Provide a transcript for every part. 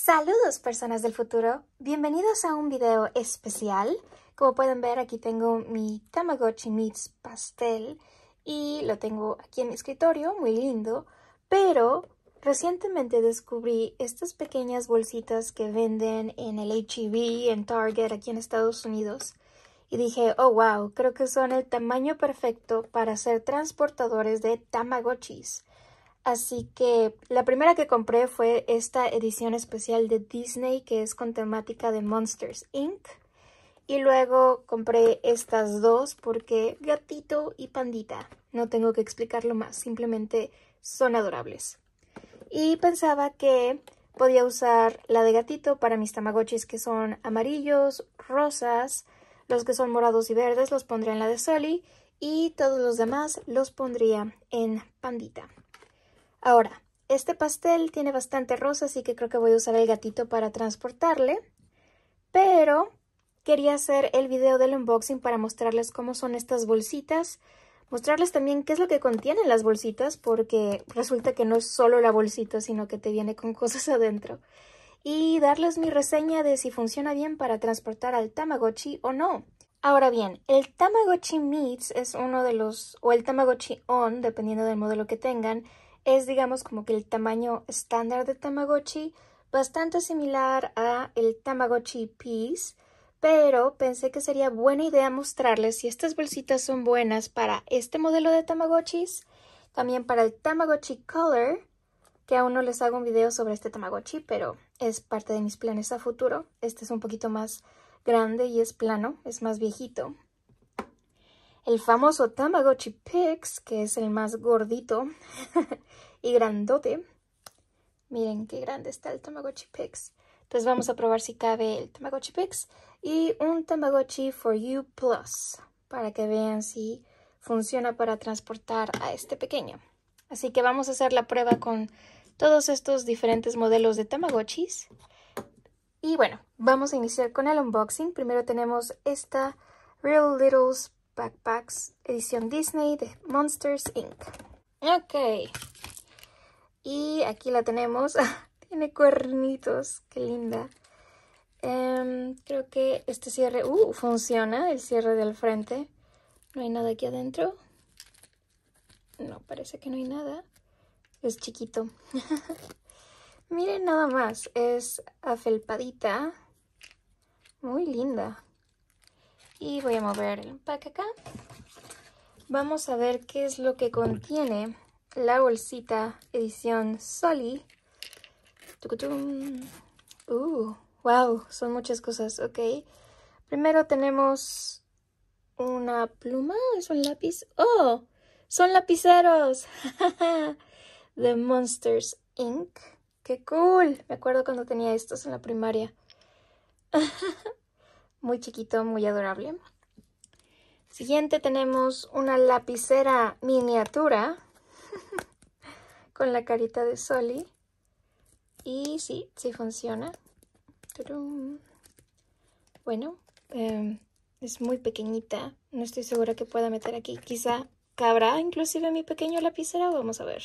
Saludos personas del futuro, bienvenidos a un video especial. Como pueden ver aquí tengo mi Tamagotchi Meats Pastel y lo tengo aquí en mi escritorio, muy lindo, pero recientemente descubrí estas pequeñas bolsitas que venden en el HEV en Target, aquí en Estados Unidos. Y dije, oh wow, creo que son el tamaño perfecto para ser transportadores de Tamagotchis. Así que la primera que compré fue esta edición especial de Disney que es con temática de Monsters Inc. Y luego compré estas dos porque gatito y pandita. No tengo que explicarlo más, simplemente son adorables. Y pensaba que podía usar la de gatito para mis tamagotchis que son amarillos, rosas, los que son morados y verdes los pondría en la de Soli y todos los demás los pondría en pandita. Ahora, este pastel tiene bastante rosa, así que creo que voy a usar el gatito para transportarle. Pero quería hacer el video del unboxing para mostrarles cómo son estas bolsitas. Mostrarles también qué es lo que contienen las bolsitas, porque resulta que no es solo la bolsita, sino que te viene con cosas adentro. Y darles mi reseña de si funciona bien para transportar al Tamagotchi o no. Ahora bien, el Tamagotchi Meets es uno de los, o el Tamagotchi On, dependiendo del modelo que tengan, es digamos como que el tamaño estándar de Tamagotchi, bastante similar a el Tamagotchi Peace, pero pensé que sería buena idea mostrarles si estas bolsitas son buenas para este modelo de Tamagotchis, también para el Tamagotchi Color, que aún no les hago un video sobre este Tamagotchi, pero es parte de mis planes a futuro. Este es un poquito más grande y es plano, es más viejito, el famoso Tamagotchi Pix, que es el más gordito y grandote. Miren qué grande está el Tamagotchi Pix. Entonces vamos a probar si cabe el Tamagotchi Pix y un Tamagotchi For You Plus para que vean si funciona para transportar a este pequeño. Así que vamos a hacer la prueba con todos estos diferentes modelos de Tamagotchis. Y bueno, vamos a iniciar con el unboxing. Primero tenemos esta Real Littles Backpacks, edición Disney de Monsters Inc. Ok. Y aquí la tenemos. Tiene cuernitos, qué linda. Em, creo que este cierre, uh, funciona, el cierre del frente. No hay nada aquí adentro. No, parece que no hay nada. Es chiquito. Miren nada más, es afelpadita. Muy linda. Y voy a mover el empaque acá. Vamos a ver qué es lo que contiene la bolsita edición Soli. Uh, wow, son muchas cosas, ok. Primero tenemos una pluma, es un lápiz. ¡Oh! ¡Son lapiceros! The Monsters Inc. ¡Qué cool! Me acuerdo cuando tenía estos en la primaria. muy chiquito, muy adorable. Siguiente tenemos una lapicera miniatura con la carita de Soli. Y sí, sí funciona. Bueno, em, es muy pequeñita. No estoy segura que pueda meter aquí. Quizá cabrá inclusive mi pequeño lapicera. Vamos a ver.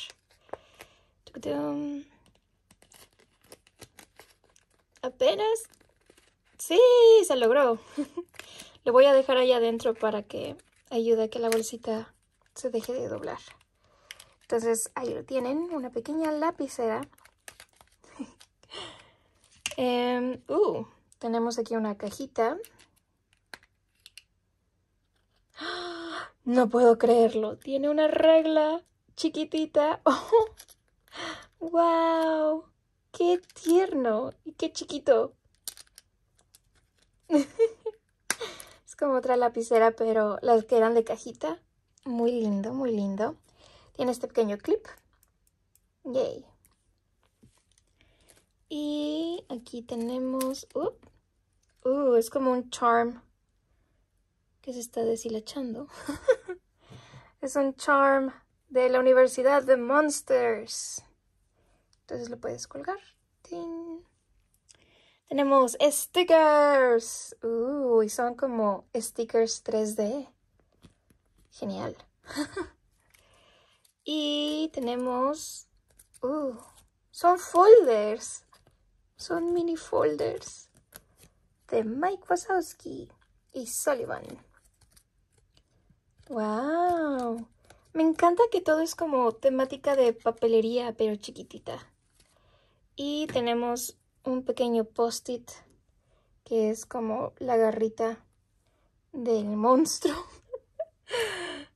Apenas ¡Sí! Se logró. Lo voy a dejar ahí adentro para que ayude a que la bolsita se deje de doblar. Entonces ahí lo tienen, una pequeña lapicera. Em, uh, tenemos aquí una cajita. No puedo creerlo, tiene una regla chiquitita. Oh, ¡Wow! ¡Qué tierno! Y qué chiquito. es como otra lapicera, pero las que de cajita. Muy lindo, muy lindo. Tiene este pequeño clip. Yay. Y aquí tenemos... Uh, es como un charm que se está deshilachando. es un charm de la Universidad de Monsters. Entonces lo puedes colgar. Tenemos stickers. Uh, y son como stickers 3D. Genial. y tenemos... Uh, son folders. Son mini folders. De Mike Wazowski y Sullivan. ¡Wow! Me encanta que todo es como temática de papelería, pero chiquitita. Y tenemos un pequeño post-it que es como la garrita del monstruo.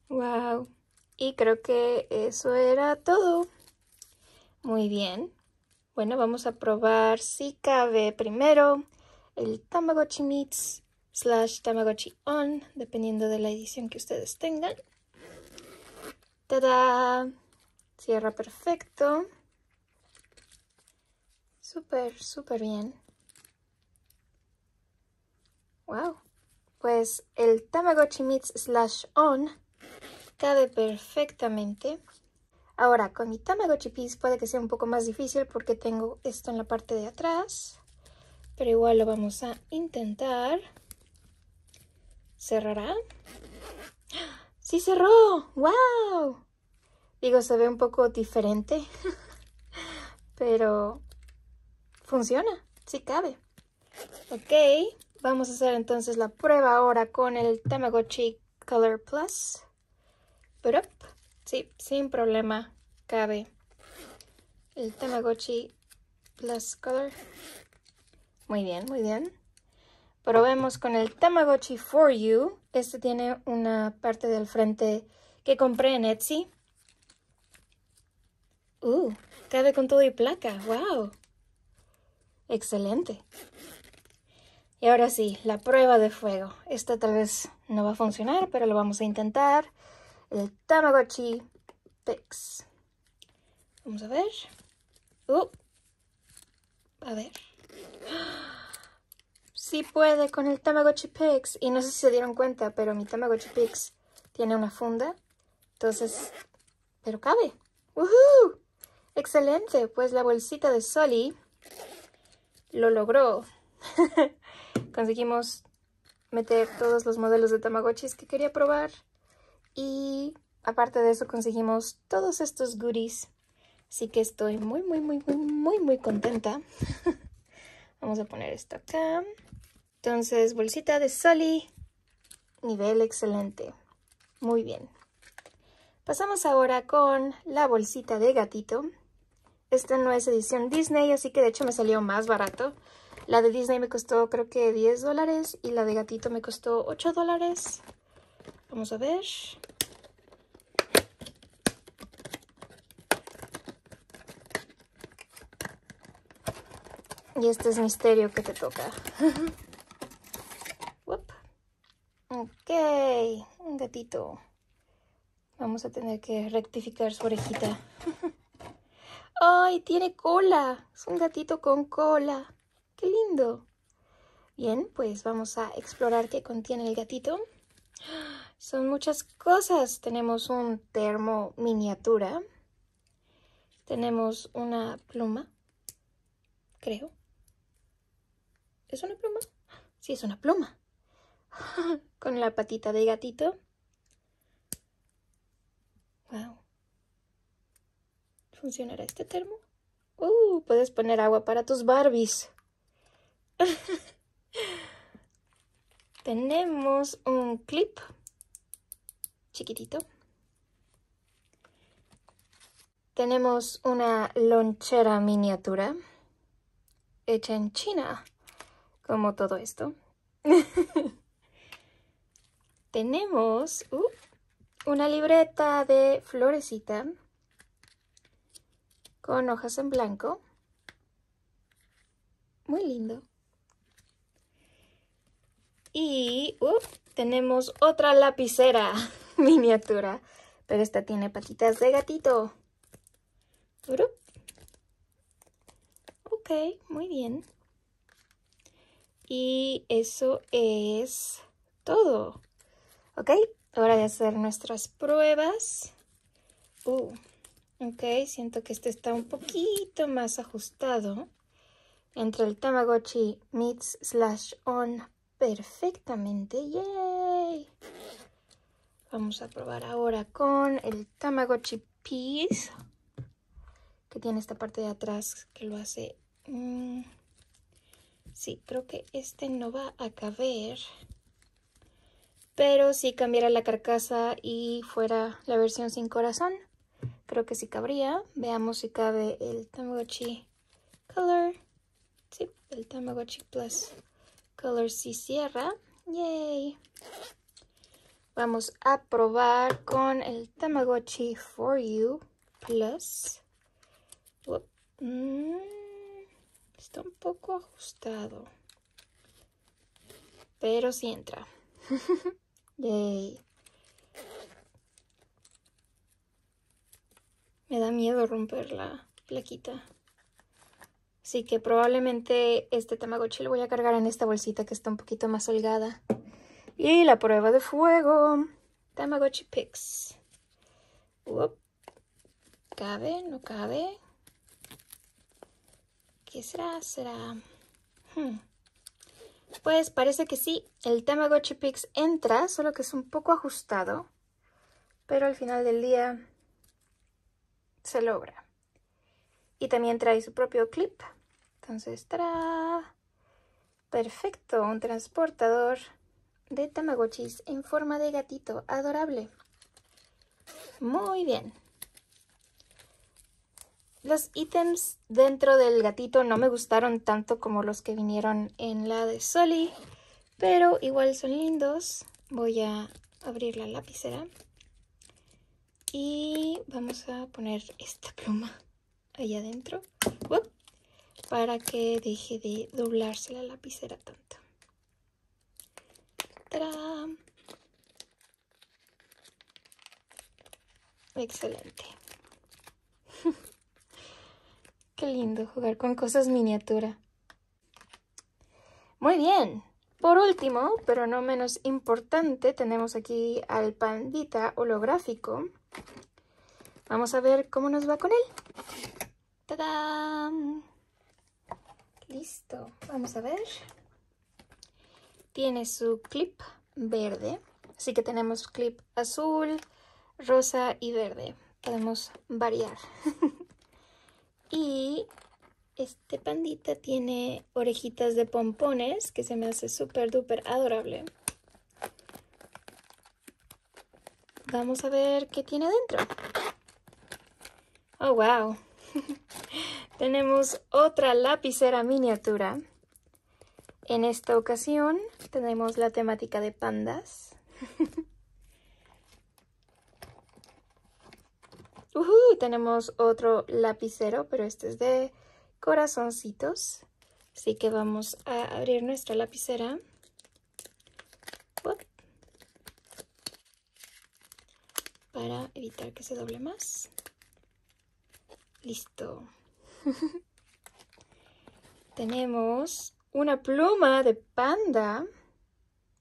wow. Y creo que eso era todo. Muy bien. Bueno, vamos a probar si cabe primero el Tamagotchi Meats slash Tamagotchi On, dependiendo de la edición que ustedes tengan. ¡Tada! Cierra perfecto. Súper, súper bien. Wow. Pues el Tamagotchi Meets Slash On cabe perfectamente. Ahora, con mi Tamagotchi Piece puede que sea un poco más difícil porque tengo esto en la parte de atrás. Pero igual lo vamos a intentar. ¿Cerrará? ¡Sí cerró! ¡Wow! Digo, se ve un poco diferente. Pero Funciona, sí cabe. Ok, vamos a hacer entonces la prueba ahora con el Tamagotchi Color Plus. Pero, sí, sin problema cabe el Tamagotchi Plus Color. Muy bien, muy bien. Probemos con el Tamagotchi For You. Este tiene una parte del frente que compré en Etsy. Uh, cabe con todo y placa. ¡Wow! Excelente. Y ahora sí, la prueba de fuego. Esta tal vez no va a funcionar, pero lo vamos a intentar. El Tamagotchi Pix. Vamos a ver. Uh. a ver. Sí puede con el Tamagotchi Pix. Y no sé si se dieron cuenta, pero mi Tamagotchi Pix tiene una funda. Entonces, pero cabe. ¡Woohoo! Excelente, pues la bolsita de Soli lo logró. Conseguimos meter todos los modelos de Tamagotchis que quería probar. Y aparte de eso conseguimos todos estos goodies. Así que estoy muy, muy, muy, muy, muy, muy contenta. Vamos a poner esto acá. Entonces, bolsita de Sully. Nivel excelente. Muy bien. Pasamos ahora con la bolsita de gatito. Esta no es edición Disney, así que de hecho me salió más barato. La de Disney me costó creo que 10 dólares y la de gatito me costó 8 dólares. Vamos a ver. Y este es misterio que te toca. ok, un gatito. Vamos a tener que rectificar su orejita. ¡Ay, tiene cola! Es un gatito con cola. ¡Qué lindo! Bien, pues vamos a explorar qué contiene el gatito. Son muchas cosas. Tenemos un termo miniatura. Tenemos una pluma, creo. ¿Es una pluma? Sí, es una pluma. Con la patita de gatito. Wow. ¿Funcionará este termo? Uh, puedes poner agua para tus Barbies. Tenemos un clip chiquitito. Tenemos una lonchera miniatura hecha en China, como todo esto. Tenemos uh, una libreta de florecita con hojas en blanco. Muy lindo. Y uh, tenemos otra lapicera miniatura, pero esta tiene patitas de gatito. Ok, muy bien. Y eso es todo. Ok, Ahora de hacer nuestras pruebas. Uh, Ok, siento que este está un poquito más ajustado entre el Tamagotchi meets slash on perfectamente. ¡Yay! Vamos a probar ahora con el Tamagotchi peace que tiene esta parte de atrás que lo hace... Mm, sí, creo que este no va a caber. Pero si cambiara la carcasa y fuera la versión sin corazón, Creo que sí cabría. Veamos si cabe el Tamagotchi Color. Sí, el Tamagotchi Plus Color sí cierra. Yay. Vamos a probar con el Tamagotchi For You Plus. Mm, está un poco ajustado. Pero sí entra. Yay. Me da miedo romper la plaquita. Así que probablemente este Tamagotchi lo voy a cargar en esta bolsita que está un poquito más holgada. Y la prueba de fuego. Tamagotchi Pix. ¿Cabe? ¿No cabe? ¿Qué será? ¿Será? Hmm. Pues parece que sí. El Tamagotchi Pix entra, solo que es un poco ajustado. Pero al final del día se logra. Y también trae su propio clip. Entonces, ¡tará! Perfecto, un transportador de Tamagotchis en forma de gatito adorable. Muy bien. Los ítems dentro del gatito no me gustaron tanto como los que vinieron en la de Soli, pero igual son lindos. Voy a abrir la lapicera. Y vamos a poner esta pluma ahí adentro. Uh, para que deje de doblarse la lapicera tanto. Excelente. Qué lindo jugar con cosas miniatura. Muy bien. Por último, pero no menos importante, tenemos aquí al pandita holográfico Vamos a ver cómo nos va con él. ¡Tadam! Listo. Vamos a ver. Tiene su clip verde. Así que tenemos clip azul, rosa y verde. Podemos variar. y este pandita tiene orejitas de pompones que se me hace súper duper adorable. Vamos a ver qué tiene adentro. Oh, wow. tenemos otra lapicera miniatura. En esta ocasión tenemos la temática de pandas. tenemos otro lapicero, pero este es de corazoncitos. Así que vamos a abrir nuestra lapicera. Para evitar que se doble más. Listo. Tenemos una pluma de panda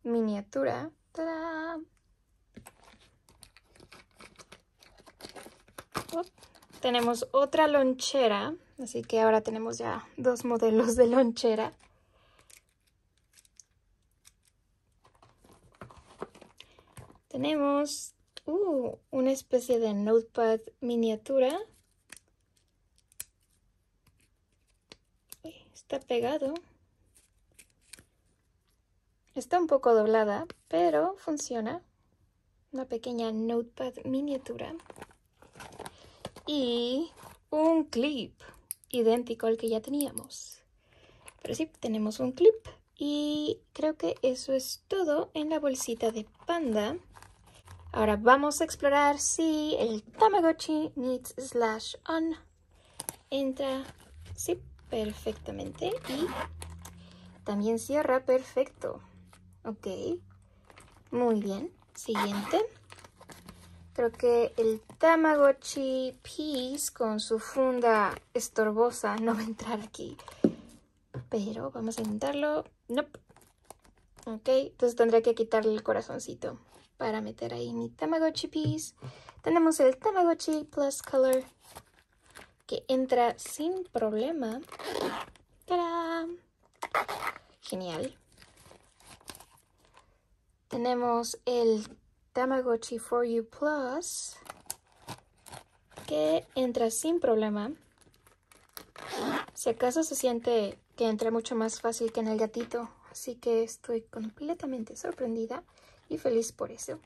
miniatura. Tenemos otra lonchera, así que ahora tenemos ya dos modelos de lonchera. Tenemos uh, una especie de notepad miniatura está pegado. Está un poco doblada, pero funciona. Una pequeña notepad miniatura. Y un clip idéntico al que ya teníamos. Pero sí, tenemos un clip. Y creo que eso es todo en la bolsita de panda. Ahora vamos a explorar si el Tamagotchi Needs slash on entra. Sí, perfectamente y también cierra perfecto. Ok, muy bien. Siguiente. Creo que el Tamagotchi Peace con su funda estorbosa no va a entrar aquí. Pero vamos a intentarlo. Nope. Ok, entonces tendré que quitarle el corazoncito para meter ahí mi Tamagotchi peace Tenemos el Tamagotchi Plus Color que entra sin problema. ¡Tarán! Genial. Tenemos el Tamagotchi For You Plus que entra sin problema. Si acaso se siente que entra mucho más fácil que en el gatito, así que estoy completamente sorprendida y feliz por eso.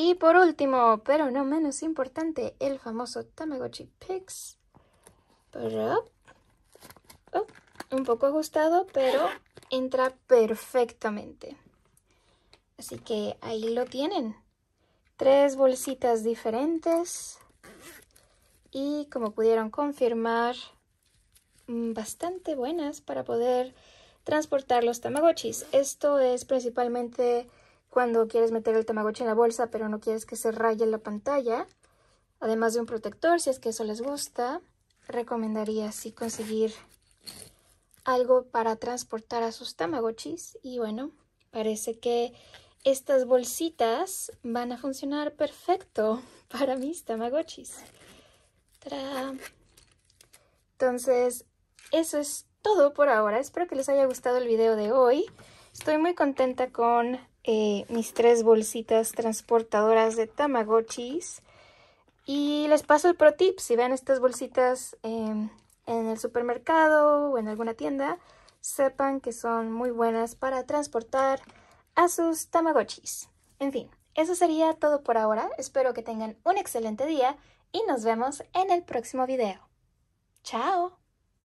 Y por último, pero no menos importante, el famoso Tamagotchi Pix. Oh, un poco ajustado, pero entra perfectamente. Así que ahí lo tienen. Tres bolsitas diferentes. Y como pudieron confirmar, mm, bastante buenas para poder transportar los Tamagotchis. Esto es principalmente cuando quieres meter el Tamagotchi en la bolsa pero no quieres que se raye la pantalla. Además de un protector, si es que eso les gusta, recomendaría así conseguir algo para transportar a sus Tamagotchis. Y bueno, parece que estas bolsitas van a funcionar perfecto para mis Tamagotchis. Entonces, eso es todo por ahora. Espero que les haya gustado el video de hoy. Estoy muy contenta con eh, mis tres bolsitas transportadoras de Tamagotchis. Y les paso el pro tip, si ven estas bolsitas em, en el supermercado o en alguna tienda, sepan que son muy buenas para transportar a sus Tamagotchis. En fin, eso sería todo por ahora. Espero que tengan un excelente día y nos vemos en el próximo video. ¡Chao!